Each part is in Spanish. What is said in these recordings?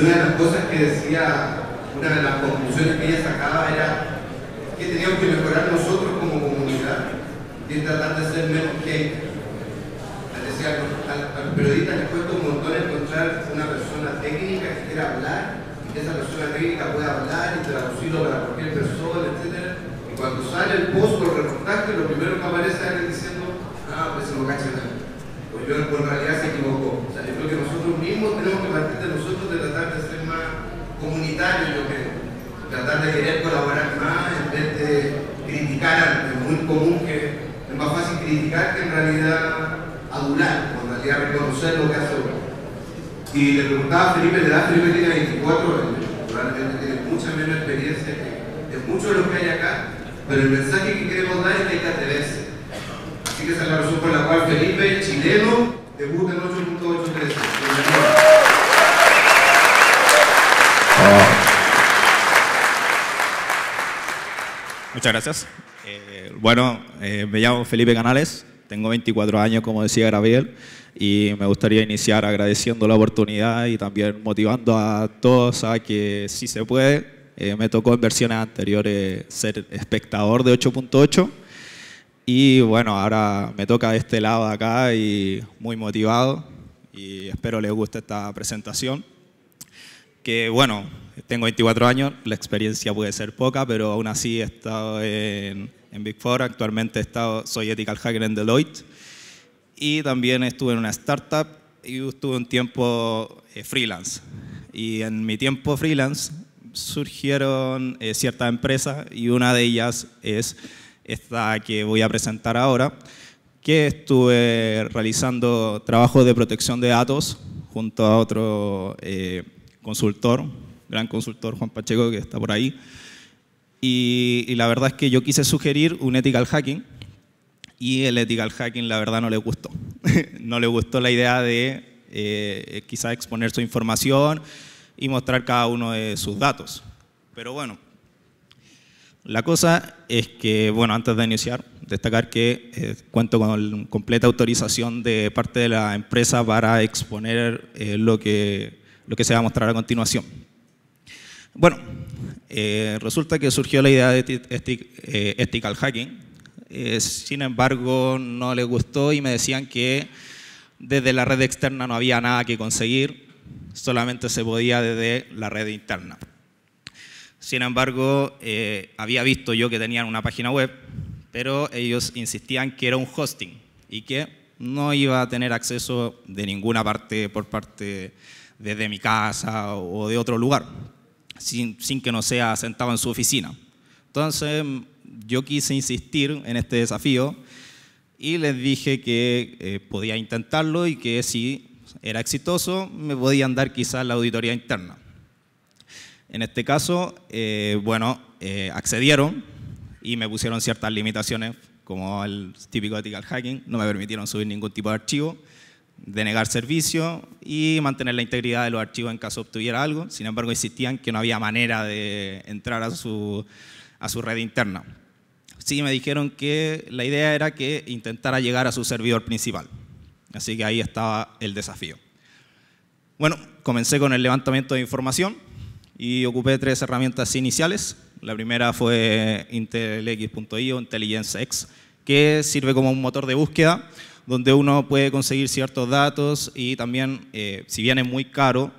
una de las cosas que decía, una de las conclusiones que ella sacaba era que teníamos que mejorar nosotros como comunidad y tratar de ser menos que... al, al periodista le cuesta un montón encontrar una persona técnica que quiera hablar y que esa persona técnica pueda hablar y traducirlo para cualquier persona, etc. Y cuando sale el post o el reportaje, lo primero que aparece es diciendo, ah, pues se lo cachan yo en realidad se equivocó. O sea, yo creo que nosotros mismos tenemos que partir de nosotros de tratar de ser más comunitarios, yo Tratar de querer colaborar más en vez de criticar, es muy común que es más fácil criticar que en realidad adular, o en realidad reconocer lo que hace uno. Y le preguntaba a Felipe, la edad Felipe tiene 24 años, probablemente tiene mucha menos experiencia que muchos de los que hay acá, pero el mensaje que queremos dar es que hay que atreverse Así que esa la razón por la cual Felipe, chileno, debuta en 8.83. Ah. Muchas gracias. Eh, bueno, eh, me llamo Felipe Canales, tengo 24 años, como decía Gabriel, y me gustaría iniciar agradeciendo la oportunidad y también motivando a todos a que si se puede, eh, me tocó en versiones anteriores ser espectador de 8.8 y bueno, ahora me toca de este lado de acá y muy motivado y espero les guste esta presentación. Que bueno, tengo 24 años, la experiencia puede ser poca, pero aún así he estado en, en Big Four, actualmente estado, soy ethical hacker en Deloitte y también estuve en una startup y estuve un tiempo eh, freelance. Y en mi tiempo freelance surgieron eh, ciertas empresas y una de ellas es esta que voy a presentar ahora, que estuve realizando trabajo de protección de datos junto a otro eh, consultor, gran consultor Juan Pacheco, que está por ahí. Y, la verdad es que yo quise sugerir un ethical hacking y el ethical hacking la verdad no le gustó. no le gustó la idea de eh, quizás exponer su información y mostrar cada uno de sus datos. Pero bueno, la cosa es que, bueno, antes de iniciar, destacar que eh, cuento con completa autorización de parte de la empresa para exponer eh, lo, que, lo que se va a mostrar a continuación. Bueno, eh, resulta que surgió la idea de ethical hacking, sin embargo no le gustó y me decían que desde la red externa no había nada que conseguir, solamente se podía desde la red interna. Sin embargo, eh, había visto yo que tenían una página web, pero ellos insistían que era un hosting y que no iba a tener acceso de ninguna parte por parte de mi casa o de otro lugar, sin, que no sea sentado en su oficina. Entonces, yo quise insistir en este desafío y les dije que eh, podía intentarlo y que si era exitoso me podían dar quizás la auditoría interna. En este caso, eh, bueno, eh, accedieron y me pusieron ciertas limitaciones, como el típico ethical hacking, no me permitieron subir ningún tipo de archivo, denegar servicio y mantener la integridad de los archivos en caso obtuviera algo. Sin embargo, insistían que no había manera de entrar a su, a su red interna. Sí, me dijeron que la idea era que intentara llegar a su servidor principal. Así que ahí estaba el desafío. Bueno, comencé con el levantamiento de información y ocupé tres herramientas iniciales. La primera fue intelx.io, IntelligenceX, que sirve como un motor de búsqueda donde uno puede conseguir ciertos datos y también, eh, si viene muy caro,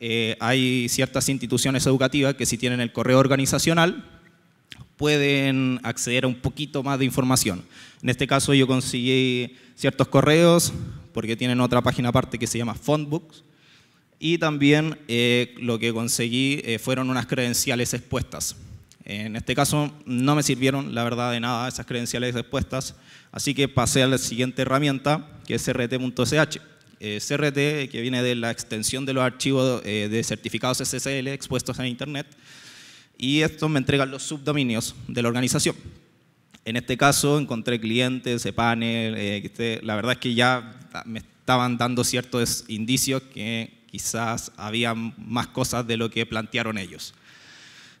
eh, hay ciertas instituciones educativas que si tienen el correo organizacional pueden acceder a un poquito más de información. En este caso yo conseguí ciertos correos porque tienen otra página aparte que se llama Fontbooks, y también eh, lo que conseguí eh, fueron unas credenciales expuestas. En este caso no me sirvieron, la verdad, de nada esas credenciales expuestas, así que pasé a la siguiente herramienta, que es crt.ch. Eh, CRT, que viene de la extensión de los archivos de certificados SSL expuestos en Internet, y esto me entrega los subdominios de la organización. En este caso encontré clientes, panel, la verdad es que ya me estaban dando ciertos indicios que quizás había más cosas de lo que plantearon ellos.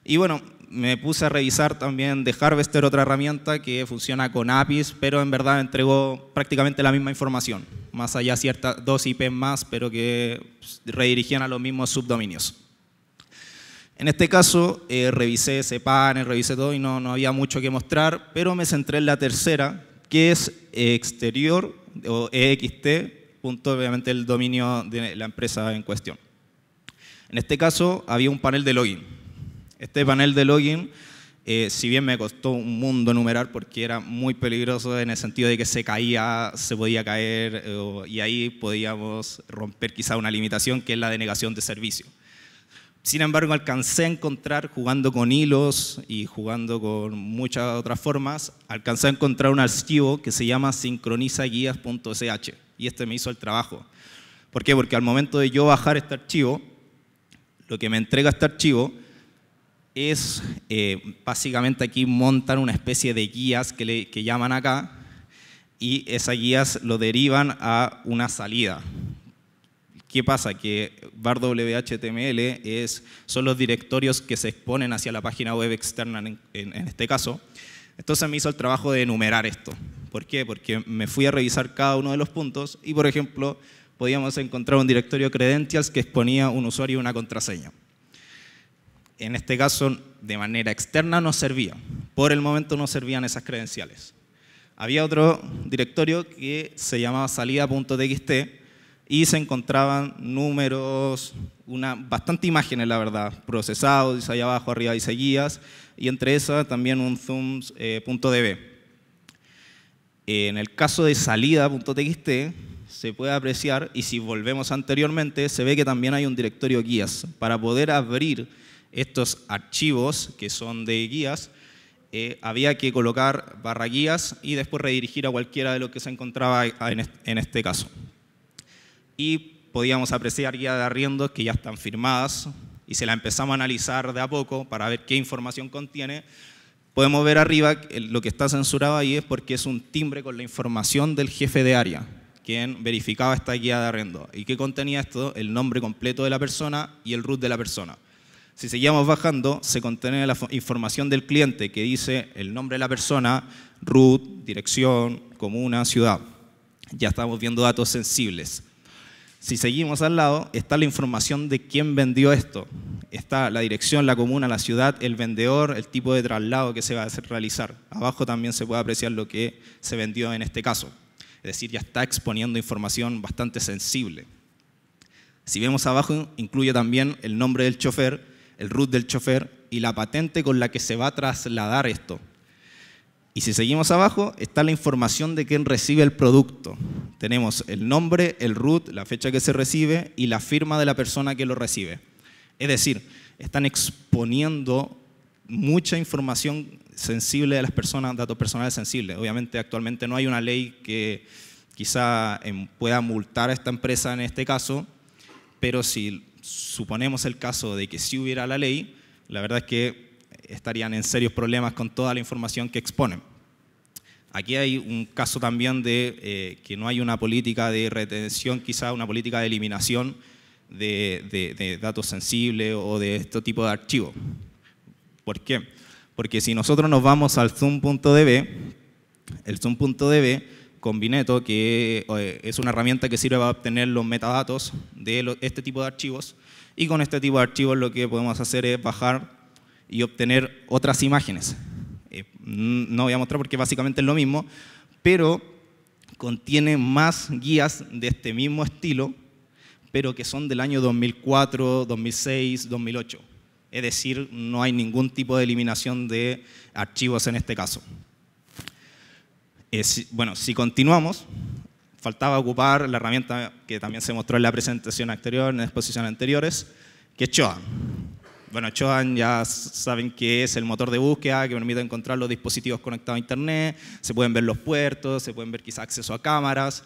Y bueno, me puse a revisar también de Harvester, otra herramienta que funciona con APIs, pero en verdad entregó prácticamente la misma información, más allá ciertas dos IP más, pero que pues, redirigían a los mismos subdominios. En este caso, eh, revisé ese panel, revisé todo y no, no había mucho que mostrar, pero me centré en la tercera, que es exterior o EXT, punto, obviamente, el dominio de la empresa en cuestión. En este caso, había un panel de login. Este panel de login, eh, si bien me costó un mundo enumerar porque era muy peligroso en el sentido de que se caía, se podía caer, eh, y ahí podíamos romper quizá una limitación que es la denegación de servicio. Sin embargo, alcancé a encontrar, jugando con hilos y jugando con muchas otras formas, alcancé a encontrar un archivo que se llama SincronizaGuías.sh. Y este me hizo el trabajo. ¿Por qué? Porque al momento de yo bajar este archivo, lo que me entrega este archivo es eh, básicamente aquí montan una especie de guías que, llaman acá y esas guías lo derivan a una salida. ¿Qué pasa? Que bar es, son los directorios que se exponen hacia la página web externa en este caso entonces me hizo el trabajo de enumerar esto. ¿Por qué? Porque me fui a revisar cada uno de los puntos y, por ejemplo, podíamos encontrar un directorio credenciales que exponía un usuario y una contraseña. En este caso, de manera externa no servía. Por el momento no servían esas credenciales. Había otro directorio que se llamaba salida.txt y se encontraban números, una, bastante imágenes, la verdad, procesados, allá abajo, arriba y seguidas, y entre esas también un zooms.db. Eh, en el caso de salida.txt se puede apreciar, y si volvemos anteriormente, se ve que también hay un directorio guías. Para poder abrir estos archivos que son de guías, eh, había que colocar barra guías y después redirigir a cualquiera de los que se encontraba en este caso. Y podíamos apreciar guías de arriendos que ya están firmadas, y se la empezamos a analizar de a poco para ver qué información contiene, podemos ver arriba lo que está censurado ahí es porque es un timbre con la información del jefe de área, quien verificaba esta guía de arrendo. ¿Y qué contenía esto? El nombre completo de la persona y el root de la persona. Si seguíamos bajando, se contiene la información del cliente que dice el nombre de la persona, root, dirección, comuna, ciudad. Ya estamos viendo datos sensibles. Si seguimos al lado, está la información de quién vendió esto. Está la dirección, la comuna, la ciudad, el vendedor, el tipo de traslado que se va a realizar. Abajo también se puede apreciar lo que se vendió en este caso. Es decir, ya está exponiendo información bastante sensible. Si vemos abajo, incluye también el nombre del chofer, el root del chofer y la patente con la que se va a trasladar esto. Y si seguimos abajo, está la información de quién recibe el producto. Tenemos el nombre, el root, la fecha que se recibe y la firma de la persona que lo recibe. Es decir, están exponiendo mucha información sensible de las personas, datos personales sensibles. Obviamente actualmente no hay una ley que quizá em, pueda multar a esta empresa en este caso, pero si suponemos el caso de que sí hubiera la ley, la verdad es que estarían en serios problemas con toda la información que exponen. Aquí hay un caso también de eh, que no hay una política de retención, quizá una política de eliminación de, datos sensibles o de este tipo de archivos. ¿Por qué? Porque si nosotros nos vamos al zoom.db, el zoom.db con Bineto, que eh, es una herramienta que sirve para obtener los metadatos de este tipo de archivos, y con este tipo de archivos lo que podemos hacer es bajar y obtener otras imágenes. Eh, no voy a mostrar porque básicamente es lo mismo, pero contiene más guías de este mismo estilo, pero que son del año 2004, 2006, 2008. Es decir, no hay ningún tipo de eliminación de archivos en este caso. Eh, bueno, si continuamos, faltaba ocupar la herramienta que también se mostró en la presentación anterior, en exposiciones anteriores, que es Choa bueno, Chohan ya saben que es el motor de búsqueda que permite encontrar los dispositivos conectados a Internet, se pueden ver los puertos, se pueden ver quizá acceso a cámaras.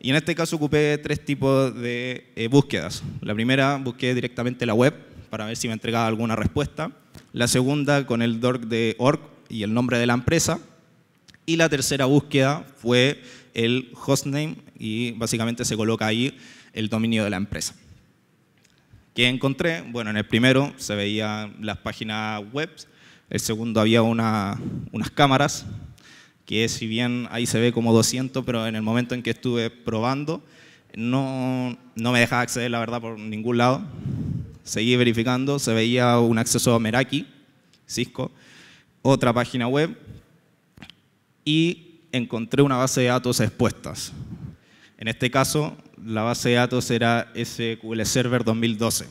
Y en este caso ocupé tres tipos de eh, búsquedas. La primera, busqué directamente la web para ver si me entregaba alguna respuesta. La segunda, con el DORC de org y el nombre de la empresa. Y la tercera búsqueda fue el hostname y básicamente se coloca ahí el dominio de la empresa. ¿Qué encontré? Bueno, en el primero se veían las páginas web, el segundo había una, unas cámaras, que si bien ahí se ve como 200, pero en el momento en que estuve probando, no, no me dejaba acceder, la verdad, por ningún lado. Seguí verificando, se veía un acceso a Meraki, Cisco, otra página web, y encontré una base de datos expuestas. En este caso, la base de datos era SQL Server 2012.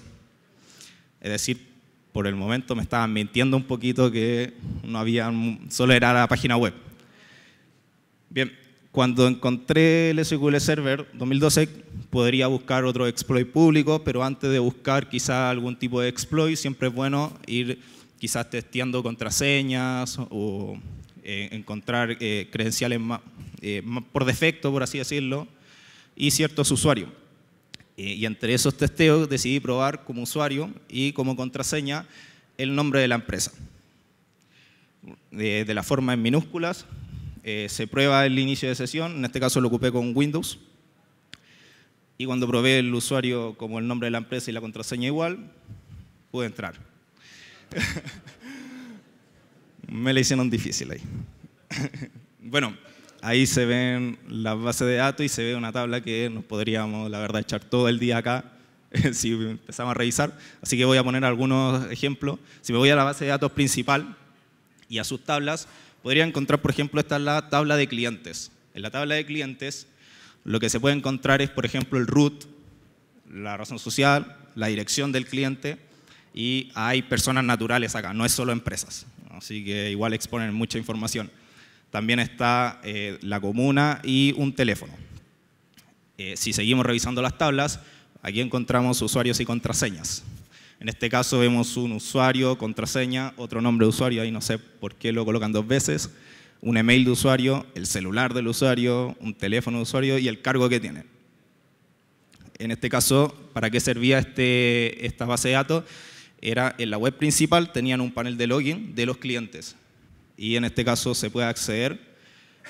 Es decir, por el momento me estaban mintiendo un poquito que no había, solo era la página web. Bien, cuando encontré el SQL Server 2012, podría buscar otro exploit público, pero antes de buscar quizá algún tipo de exploit, siempre es bueno ir quizás testeando contraseñas o eh, encontrar eh, credenciales eh, por defecto, por así decirlo, y ciertos usuarios. Eh, y entre esos testeos decidí probar como usuario y como contraseña el nombre de la empresa. Eh, de, la forma en minúsculas, eh, se prueba el inicio de sesión, en este caso lo ocupé con Windows. Y cuando probé el usuario como el nombre de la empresa y la contraseña igual, pude entrar. Me la hicieron difícil ahí. bueno, Ahí se ven las bases de datos y se ve una tabla que nos podríamos, la verdad, echar todo el día acá si empezamos a revisar. Así que voy a poner algunos ejemplos. Si me voy a la base de datos principal y a sus tablas, podría encontrar, por ejemplo, esta es la tabla de clientes. En la tabla de clientes, lo que se puede encontrar es, por ejemplo, el root, la razón social, la dirección del cliente y hay personas naturales acá, no es solo empresas. Así que igual exponen mucha información también está eh, la comuna y un teléfono. Eh, si seguimos revisando las tablas, aquí encontramos usuarios y contraseñas. En este caso vemos un usuario, contraseña, otro nombre de usuario, ahí no sé por qué lo colocan dos veces, un email de usuario, el celular del usuario, un teléfono de usuario y el cargo que tiene. En este caso, ¿para qué servía este, esta base de datos? Era en la web principal, tenían un panel de login de los clientes y en este caso se puede acceder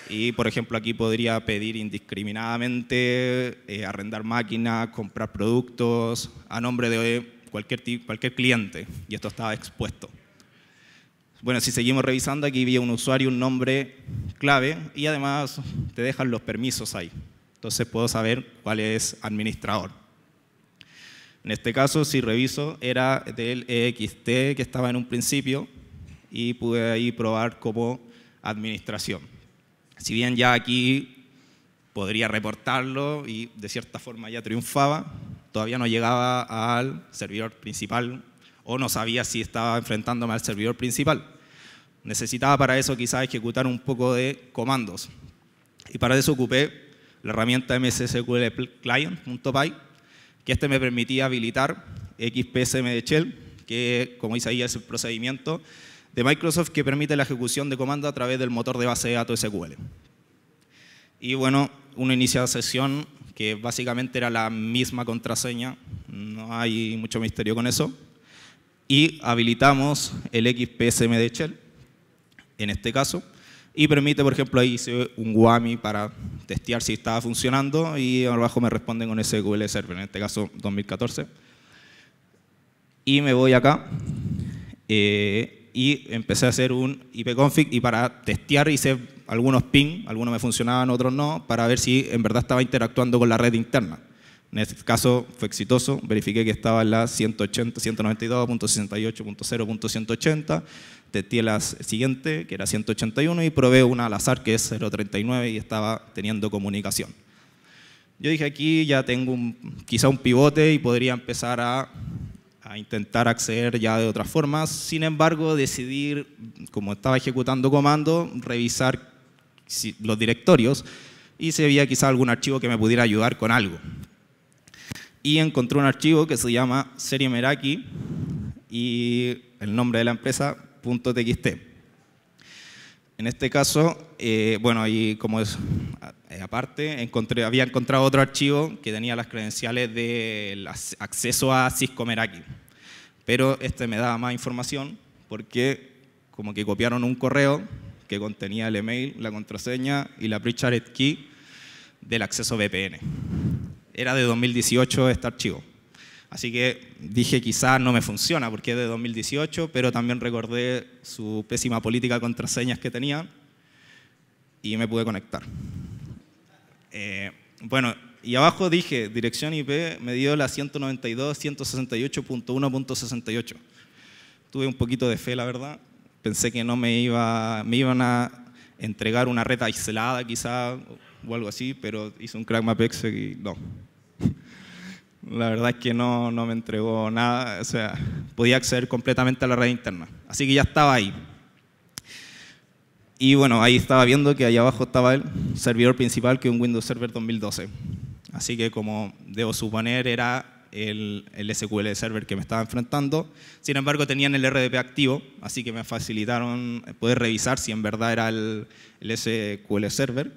y, por ejemplo, aquí podría pedir indiscriminadamente eh, arrendar máquinas, comprar productos a nombre de cualquier, cliente y esto estaba expuesto. Bueno, si seguimos revisando, aquí vi un usuario, un nombre clave y además te dejan los permisos ahí. Entonces puedo saber cuál es administrador. En este caso, si reviso, era del EXT que estaba en un principio, y pude ahí probar como administración. Si bien ya aquí podría reportarlo y de cierta forma ya triunfaba, todavía no llegaba al servidor principal o no sabía si estaba enfrentándome al servidor principal. Necesitaba para eso quizás ejecutar un poco de comandos. Y para eso ocupé la herramienta mssqlclient.py, que este me permitía habilitar XPSM de Shell, que como dice ahí es el procedimiento de Microsoft que permite la ejecución de comando a través del motor de base de datos SQL. Y bueno, una iniciada sesión que básicamente era la misma contraseña, no hay mucho misterio con eso, y habilitamos el XPSM de Shell, en este caso, y permite, por ejemplo, ahí hice un WAMI para testear si estaba funcionando y abajo me responden con SQL Server, en este caso 2014. Y me voy acá eh, y empecé a hacer un ipconfig y para testear hice algunos ping, algunos me funcionaban, otros no, para ver si en verdad estaba interactuando con la red interna. En este caso fue exitoso, verifiqué que estaba en la 192.68.0.180, testé la siguiente, que era 181, y probé una al azar, que es 0.39, y estaba teniendo comunicación. Yo dije, aquí ya tengo un, quizá un pivote y podría empezar a a intentar acceder ya de otras formas. Sin embargo, decidir, como estaba ejecutando comando, revisar los directorios y si había quizá algún archivo que me pudiera ayudar con algo. Y encontré un archivo que se llama Serie Meraki y el nombre de la empresa, .txt. En este caso, eh, bueno, y como es, eh, aparte, había encontrado otro archivo que tenía las credenciales del acceso a Cisco Meraki. Pero este me daba más información porque como que copiaron un correo que contenía el email, la contraseña y la pre key del acceso VPN. Era de 2018 este archivo. Así que dije quizás no me funciona porque es de 2018, pero también recordé su pésima política de contraseñas que tenía y me pude conectar. Eh, bueno, y abajo dije, dirección IP me dio la 192.168.1.68. Tuve un poquito de fe, la verdad. Pensé que no me, iba, me iban a entregar una red aislada quizá o algo así, pero hice un crack mapex y no. La verdad es que no, no me entregó nada, o sea, podía acceder completamente a la red interna. Así que ya estaba ahí. Y bueno, ahí estaba viendo que allá abajo estaba el servidor principal, que es un Windows Server 2012. Así que como debo suponer, era el, el SQL Server que me estaba enfrentando. Sin embargo, tenían el RDP activo, así que me facilitaron poder revisar si en verdad era el, el SQL Server.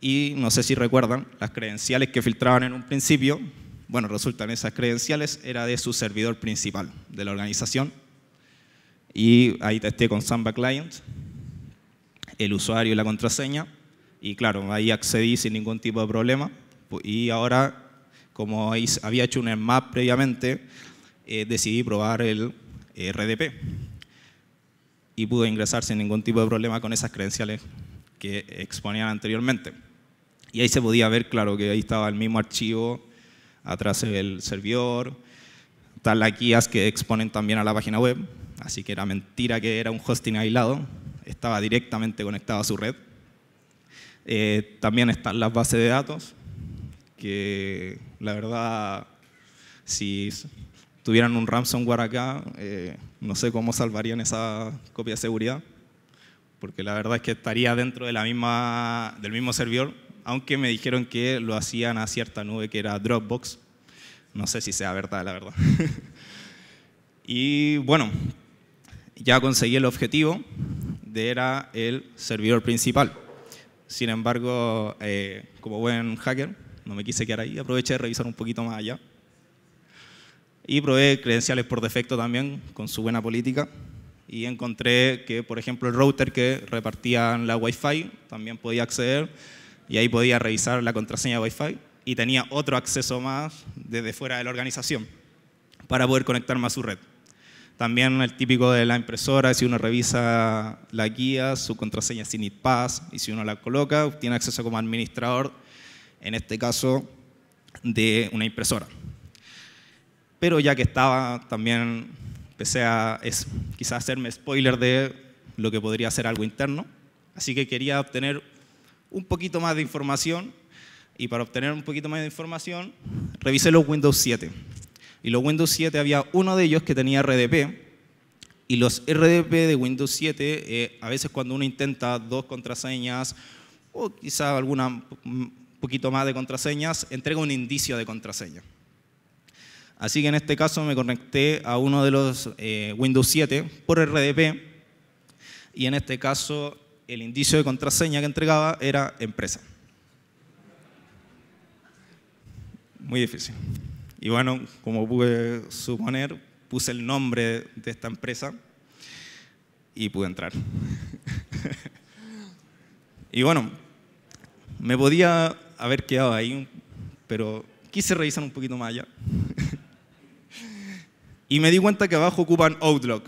Y no sé si recuerdan, las credenciales que filtraban en un principio, bueno, resultan esas credenciales, era de su servidor principal de la organización. Y ahí testé con Samba Client el usuario y la contraseña. Y claro, ahí accedí sin ningún tipo de problema. Y ahora, como había hecho un map previamente, eh, decidí probar el eh, RDP. Y pude ingresar sin ningún tipo de problema con esas credenciales que exponían anteriormente. Y ahí se podía ver, claro, que ahí estaba el mismo archivo, atrás del servidor, tal las guías que exponen también a la página web. Así que era mentira que era un hosting aislado, estaba directamente conectado a su red. Eh, también están las bases de datos, que la verdad, si tuvieran un ransomware acá, eh, no sé cómo salvarían esa copia de seguridad, porque la verdad es que estaría dentro de la misma, del mismo servidor, aunque me dijeron que lo hacían a cierta nube que era Dropbox. No sé si sea verdad, la verdad. y bueno, ya conseguí el objetivo, era el servidor principal. Sin embargo, eh, como buen hacker, no me quise quedar ahí, aproveché de revisar un poquito más allá. Y probé credenciales por defecto también, con su buena política. Y encontré que, por ejemplo, el router que repartía la Wi-Fi también podía acceder. Y ahí podía revisar la contraseña Wi-Fi. Y tenía otro acceso más desde fuera de la organización para poder conectarme a su red. También el típico de la impresora, si uno revisa la guía, su contraseña es pass y si uno la coloca, obtiene acceso como administrador, en este caso, de una impresora. Pero ya que estaba, también empecé a es, quizás hacerme spoiler de lo que podría ser algo interno. Así que quería obtener un poquito más de información y para obtener un poquito más de información revisé los Windows 7. Y los Windows 7 había uno de ellos que tenía RDP. Y los RDP de Windows 7, eh, a veces cuando uno intenta dos contraseñas o quizá alguna poquito más de contraseñas, entrega un indicio de contraseña. Así que en este caso me conecté a uno de los eh, Windows 7 por RDP y en este caso el indicio de contraseña que entregaba era empresa. Muy difícil. Y bueno, como pude suponer, puse el nombre de esta empresa y pude entrar. y bueno, me podía haber quedado ahí, pero quise revisar un poquito más allá. y me di cuenta que abajo ocupan Outlook.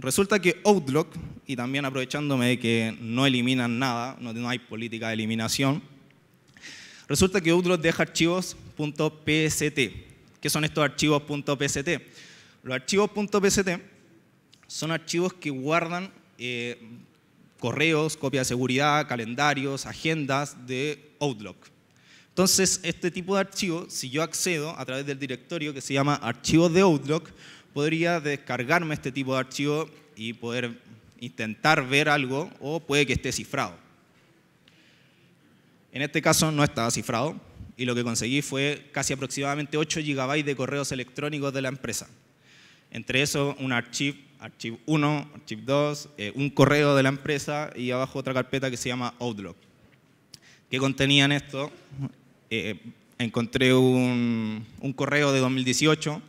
Resulta que Outlook, y también aprovechándome de que no eliminan nada, no hay política de eliminación, resulta que Outlook deja archivos .pst, ¿Qué son estos archivos .pst. Los archivos .pst son archivos que guardan eh, correos, copias de seguridad, calendarios, agendas de Outlook. Entonces, este tipo de archivo, si yo accedo a través del directorio que se llama archivos de Outlook, podría descargarme este tipo de archivo y poder intentar ver algo o puede que esté cifrado. En este caso no estaba cifrado, y lo que conseguí fue casi aproximadamente 8 gigabytes de correos electrónicos de la empresa. Entre eso, un archivo archivo 1, eh, archivo 2, un correo de la empresa y abajo otra carpeta que se llama Outlook. ¿Qué contenían esto? Eh, encontré un, correo de 2018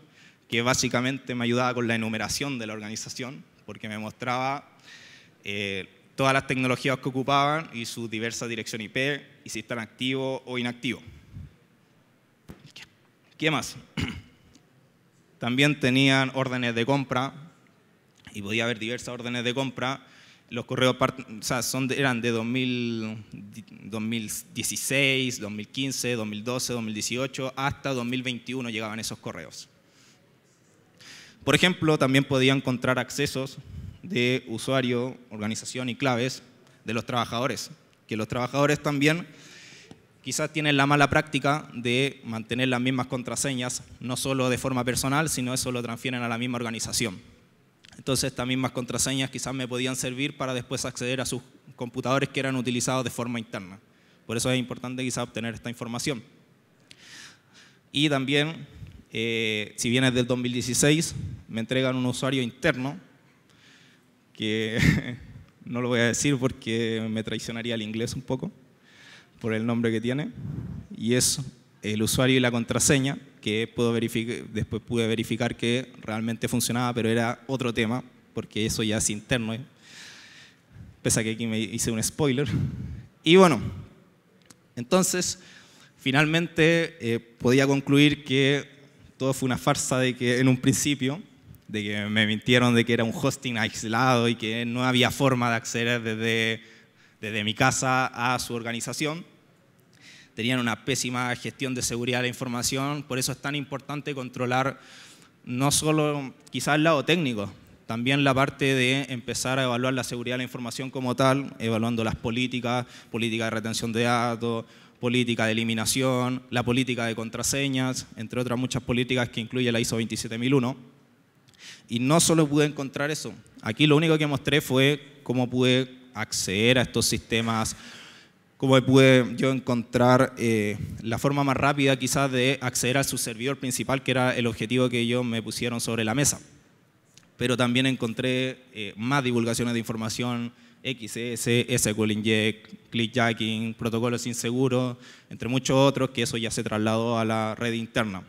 que básicamente me ayudaba con la enumeración de la organización, porque me mostraba eh, todas las tecnologías que ocupaban y su diversa dirección IP, y si están activos o inactivos. ¿Qué más? También tenían órdenes de compra y podía haber diversas órdenes de compra. Los correos son eran de 2016, 2015, 2012, 2018, hasta 2021 llegaban esos correos. Por ejemplo, también podía encontrar accesos de usuario, organización y claves de los trabajadores, que los trabajadores también quizás tienen la mala práctica de mantener las mismas contraseñas, no solo de forma personal, sino eso lo transfieren a la misma organización. Entonces estas mismas contraseñas quizás me podían servir para después acceder a sus computadores que eran utilizados de forma interna. Por eso es importante quizás obtener esta información. Y también, eh, si bien del 2016, me entregan un usuario interno, que no lo voy a decir porque me traicionaría el inglés un poco por el nombre que tiene, y es el usuario y la contraseña, que puedo después pude verificar que realmente funcionaba, pero era otro tema, porque eso ya es interno, eh. pese a que aquí me hice un spoiler. Y bueno, entonces, finalmente eh, podía concluir que todo fue una farsa de que en un principio, de que me mintieron de que era un hosting aislado y que no había forma de acceder desde, desde mi casa a su organización tenían una pésima gestión de seguridad de la información, por eso es tan importante controlar no solo quizás el lado técnico, también la parte de empezar a evaluar la seguridad de la información como tal, evaluando las políticas, política de retención de datos, política de eliminación, la política de contraseñas, entre otras muchas políticas que incluye la ISO 27001. Y no solo pude encontrar eso, aquí lo único que mostré fue cómo pude acceder a estos sistemas cómo pude yo encontrar eh, la forma más rápida quizás de acceder a su servidor principal, que era el objetivo que ellos me pusieron sobre la mesa. Pero también encontré eh, más divulgaciones de información, XS, SQL Inject, Clickjacking, protocolos inseguros, entre muchos otros, que eso ya se trasladó a la red interna,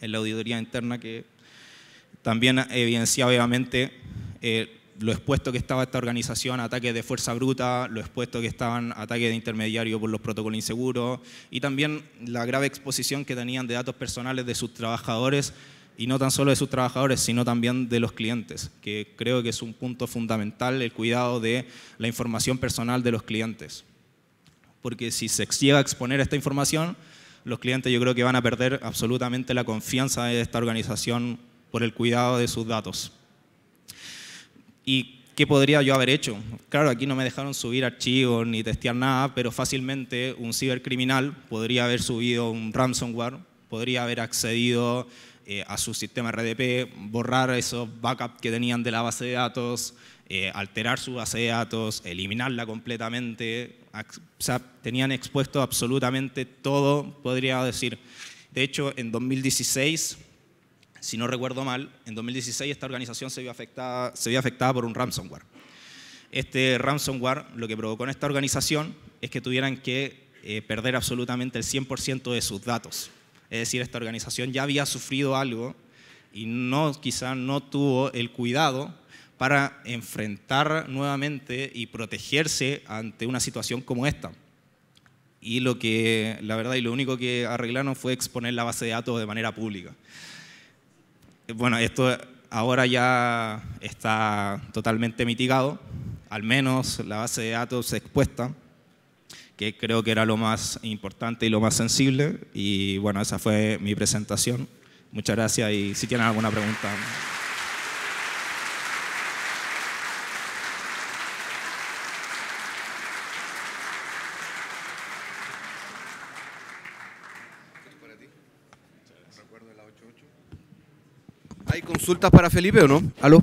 en la auditoría interna que también evidencia obviamente eh, lo expuesto que estaba esta organización a ataques de fuerza bruta, lo expuesto que estaban ataques de intermediario por los protocolos inseguros y también la grave exposición que tenían de datos personales de sus trabajadores y no tan solo de sus trabajadores, sino también de los clientes, que creo que es un punto fundamental el cuidado de la información personal de los clientes. Porque si se llega a exponer esta información, los clientes yo creo que van a perder absolutamente la confianza de esta organización por el cuidado de sus datos. ¿Y qué podría yo haber hecho? Claro, aquí no me dejaron subir archivos ni testear nada, pero fácilmente un cibercriminal podría haber subido un ransomware, podría haber accedido eh, a su sistema RDP, borrar esos backups que tenían de la base de datos, eh, alterar su base de datos, eliminarla completamente. O sea, tenían expuesto absolutamente todo, podría decir. De hecho, en 2016 si no recuerdo mal, en 2016 esta organización se vio afectada, por un ransomware. Este ransomware lo que provocó en esta organización es que tuvieran que eh, perder absolutamente el 100% de sus datos. Es decir, esta organización ya había sufrido algo y no, quizá no tuvo el cuidado para enfrentar nuevamente y protegerse ante una situación como esta. Y lo que, la verdad, y lo único que arreglaron fue exponer la base de datos de manera pública bueno, esto ahora ya está totalmente mitigado, al menos la base de datos expuesta, que creo que era lo más importante y lo más sensible. Y bueno, esa fue mi presentación. Muchas gracias y si tienen alguna pregunta. consultas para Felipe o no? ¿Aló?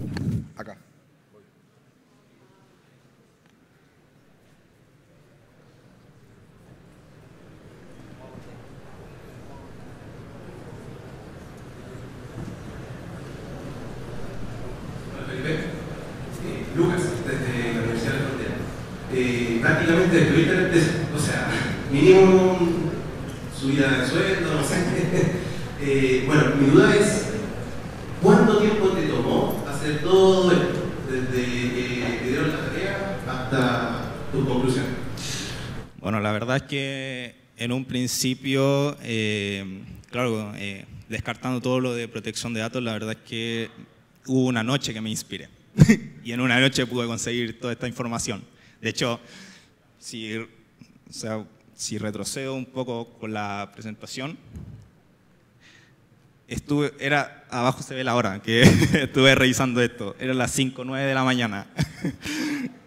Bueno, la verdad es que en un principio, eh, claro, eh, descartando todo lo de protección de datos, la verdad es que hubo una noche que me inspiré. y en una noche pude conseguir toda esta información. De hecho, si, si retrocedo un poco con la presentación, estuve, era, abajo se ve la hora que estuve revisando esto, eran las 5 9 de la mañana.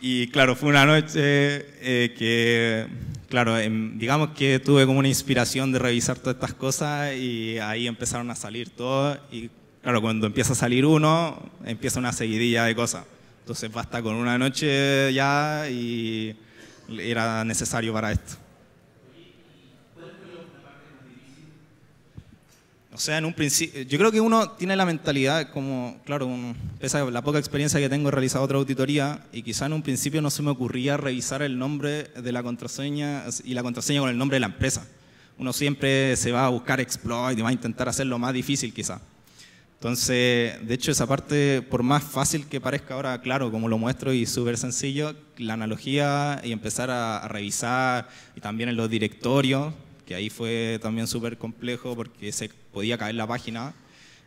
Y claro, fue una noche eh, que, claro, em, digamos que tuve como una inspiración de revisar todas estas cosas y ahí empezaron a salir todos. Y claro, cuando empieza a salir uno, empieza una seguidilla de cosas. Entonces basta con una noche ya y era necesario para esto. o sea, en un principio, yo creo que uno tiene la mentalidad, como, claro, pese la poca experiencia que tengo realizado otra auditoría, y quizá en un principio no se me ocurría revisar el nombre de la contraseña y la contraseña con el nombre de la empresa. Uno siempre se va a buscar exploit y va a intentar hacerlo más difícil quizá. Entonces, de hecho, esa parte, por más fácil que parezca ahora, claro, como lo muestro y súper sencillo, la analogía y empezar a, a revisar, y también en los directorios, que ahí fue también súper complejo porque se podía caer la página,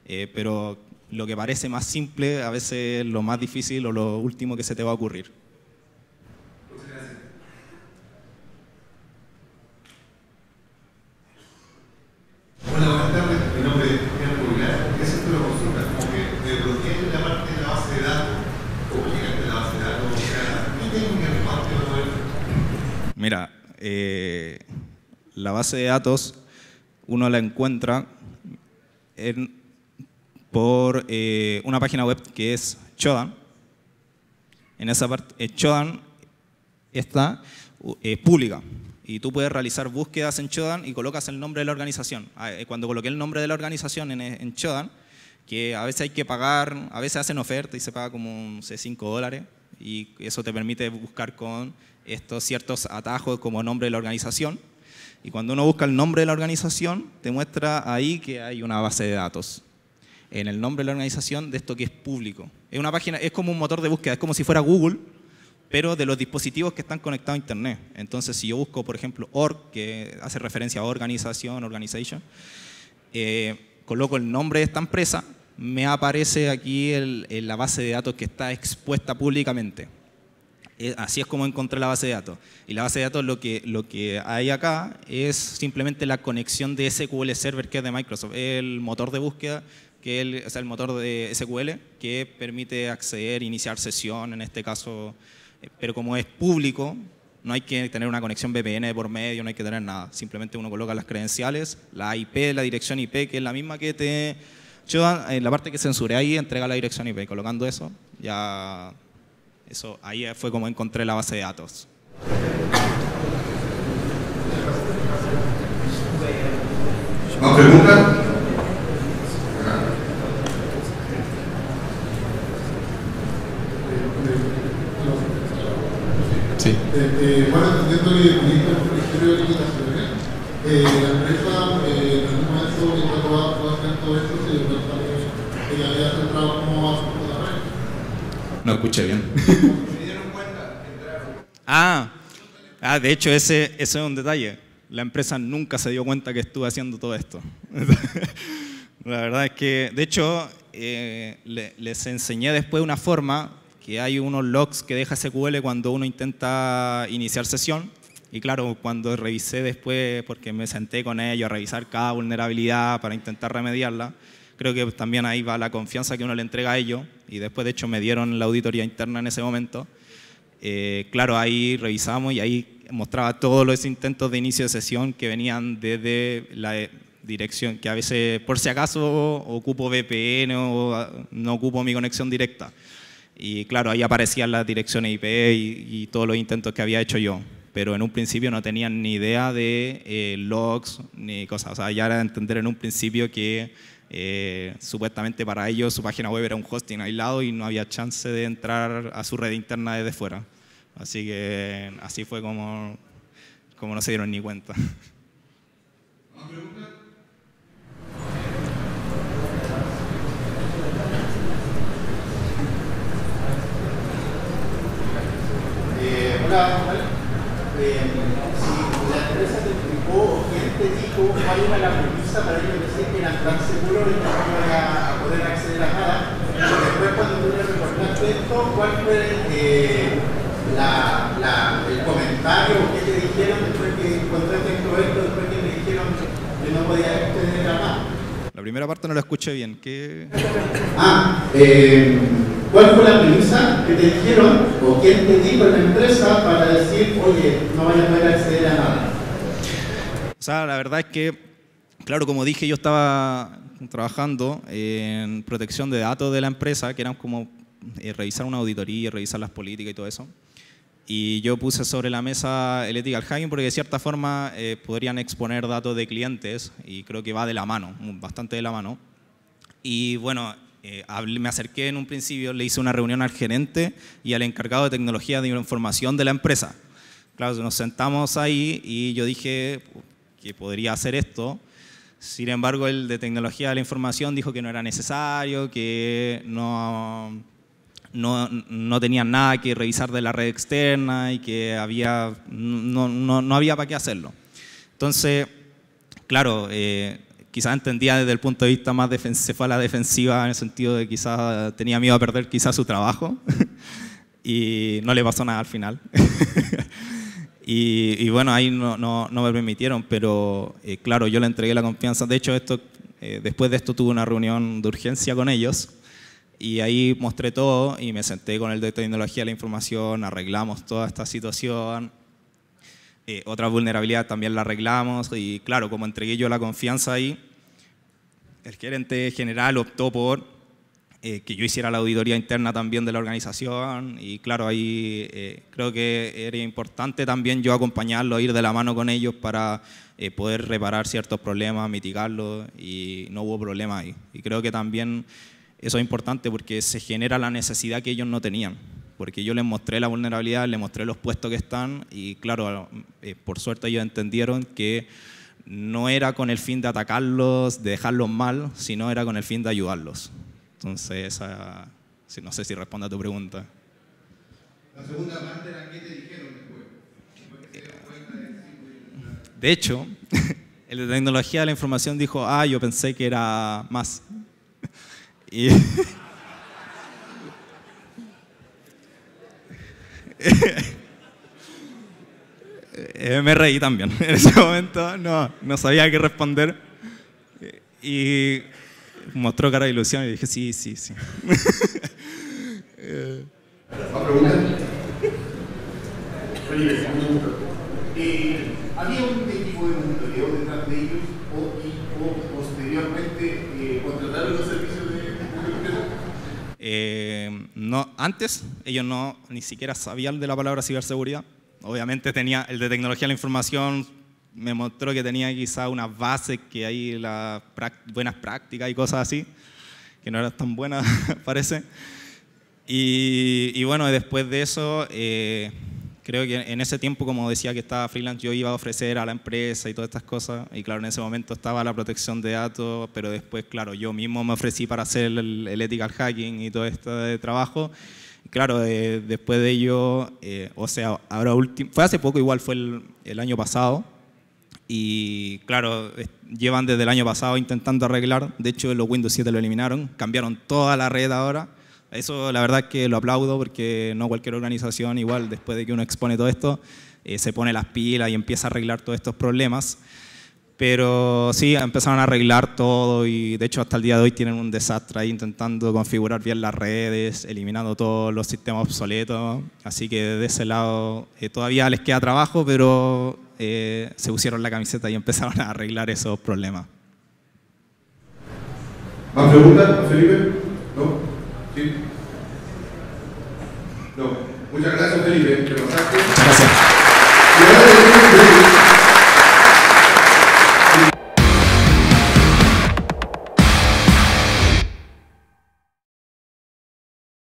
eh, pero lo que parece más simple a veces es lo más difícil o lo último que se te va a ocurrir. Hola, buenas tardes. Mi nombre es Julián Pugliar. Eso es una consulta. Como que me la parte de la base de datos. ¿Cómo a la de O sea, de parte de Mira, eh, la base de datos uno la encuentra por eh, una página web que es Chodan. En esa parte, eh, Chodan está eh, pública y tú puedes realizar búsquedas en Chodan y colocas el nombre de la organización. Ah, cuando coloqué el nombre de la organización en, en Chodan, que a veces hay que pagar, a veces hacen oferta y se paga como, un sé, 5 dólares y eso te permite buscar con estos ciertos atajos como nombre de la organización y cuando uno busca el nombre de la organización, te muestra ahí que hay una base de datos en el nombre de la organización de esto que es público. Es una página, es como un motor de búsqueda, es como si fuera Google, pero de los dispositivos que están conectados a Internet. Entonces, si yo busco, por ejemplo, org, que hace referencia a organización, organization, eh, coloco el nombre de esta empresa, me aparece aquí la base de datos que está expuesta públicamente. Eh, así es como encontré la base de datos. Y la base de datos lo que, lo que hay acá es simplemente la conexión de SQL Server que es de Microsoft, el motor de búsqueda, que es el motor de SQL que permite acceder, iniciar sesión en este caso, eh, pero como es público, no hay que tener una conexión VPN por medio, no hay que tener nada. Simplemente uno coloca las credenciales, la IP, la dirección IP, que es la misma que te... Yo en la parte que censuré ahí, entrega la dirección IP. Colocando eso, ya eso, ahí fue como encontré la base de datos. ¿Más preguntas? Sí. Eh, eh, bueno, entendiendo que el Ministerio de eh, la empresa en algún momento, hacer todo esto, se había centrado como no escuché bien. Ah, ah de hecho ese, ese es un detalle. La empresa nunca se dio cuenta que estuve haciendo todo esto. La verdad es que, de hecho, eh, les enseñé después una forma que hay unos logs que deja SQL cuando uno intenta iniciar sesión. Y claro, cuando revisé después, porque me senté con ellos a revisar cada vulnerabilidad para intentar remediarla, creo que también ahí va la confianza que uno le entrega a ellos, y después de hecho me dieron la auditoría interna en ese momento. Eh, claro, ahí revisamos y ahí mostraba todos los intentos de inicio de sesión que venían desde la eh, dirección, que a veces por si acaso ocupo VPN o ah, no ocupo mi conexión directa. Y claro, ahí aparecían las direcciones IP y, todos los intentos que había hecho yo pero en un principio no tenían ni idea de eh, logs ni cosas. O sea, ya era entender en un principio que eh, supuestamente para ellos su página web era un hosting aislado y no había chance de entrar a su red interna desde fuera. Así que así fue como, como no se dieron ni cuenta. ¿Más eh, preguntas? hola, eh, si la empresa dijo, este fue la premisa para decir que eran tan seguros que no iban a, poder acceder a nada. Y después cuando tú le esto, ¿cuál fue eh, el comentario que te dijeron después que encontré esto, después que me dijeron que no podía acceder a nada? La primera parte no la escuché bien. ¿Qué... Ah, eh, ¿cuál fue la premisa que te dijeron o quién te dijo en la empresa para decir, oye, no vayas a poder acceder a nada? O sea, la verdad es que, claro, como dije, yo estaba trabajando en protección de datos de la empresa, que era como eh, revisar una auditoría, revisar las políticas y todo eso. Y yo puse sobre la mesa el ethical hacking porque de cierta forma eh, podrían exponer datos de clientes y creo que va de la mano, bastante de la mano. Y bueno, eh, me acerqué en un principio, le hice una reunión al gerente y al encargado de tecnología de información de la empresa. Claro, nos sentamos ahí y yo dije, que podría hacer esto. Sin embargo, el de tecnología de la información dijo que no era necesario, que no, no, no tenían nada que revisar de la red externa y que había, no, no, no había para qué hacerlo. Entonces, claro, eh, quizás entendía desde el punto de vista más se fue a la defensiva, en el sentido de quizás tenía miedo a perder quizás su trabajo y no le pasó nada al final. Y, bueno, ahí no, no, me permitieron, pero eh, claro, yo le entregué la confianza. De hecho, esto, eh, después de esto tuve una reunión de urgencia con ellos y ahí mostré todo y me senté con el de tecnología de la información, arreglamos toda esta situación. Eh, otra vulnerabilidad también la arreglamos y claro, como entregué yo la confianza ahí, el gerente general optó por eh, que yo hiciera la auditoría interna también de la organización y claro, ahí eh, creo que era importante también yo acompañarlo, ir de la mano con ellos para eh, poder reparar ciertos problemas, mitigarlos y no hubo problema ahí. Y creo que también eso es importante porque se genera la necesidad que ellos no tenían, porque yo les mostré la vulnerabilidad, les mostré los puestos que están y claro, por suerte ellos entendieron que no era con el fin de atacarlos, de dejarlos mal, sino era con el fin de ayudarlos. Entonces, ah, si, no sé si responde a tu pregunta. La segunda parte era qué te dijeron después. de hecho, el de tecnología de la información dijo, ah, yo pensé que era más. Y eh, me reí también. En ese momento no, no sabía qué responder. Y mostró cara de ilusión y dije, sí, sí, sí. ¿Había un tipo de monitoreo detrás de ellos o, posteriormente eh, contrataron los servicios de, monitoreo? Eh, no, antes ellos no ni siquiera sabían de la palabra ciberseguridad. Obviamente tenía el de tecnología de la información, me mostró que tenía quizá unas bases que hay las buenas prácticas y cosas así, que no eran tan buenas, parece. Y, bueno, después de eso, eh, creo que en ese tiempo, como decía que estaba freelance, yo iba a ofrecer a la empresa y todas estas cosas. Y claro, en ese momento estaba la protección de datos, pero después, claro, yo mismo me ofrecí para hacer el, ethical hacking y todo este trabajo. claro, eh, después de ello, eh, o sea, ahora fue hace poco, igual fue el, el año pasado, y claro, llevan desde el año pasado intentando arreglar, de hecho los Windows 7 lo eliminaron, cambiaron toda la red ahora, eso la verdad que lo aplaudo porque no cualquier organización igual después de que uno expone todo esto eh, se pone las pilas y empieza a arreglar todos estos problemas. Pero sí, empezaron a arreglar todo y de hecho hasta el día de hoy tienen un desastre ahí intentando configurar bien las redes, eliminando todos los sistemas obsoletos. Así que de ese lado eh, todavía les queda trabajo, pero eh, se pusieron la camiseta y empezaron a arreglar esos problemas. ¿Más preguntas, Felipe? ¿No? ¿Sí? No. Muchas gracias, Felipe. Gracias.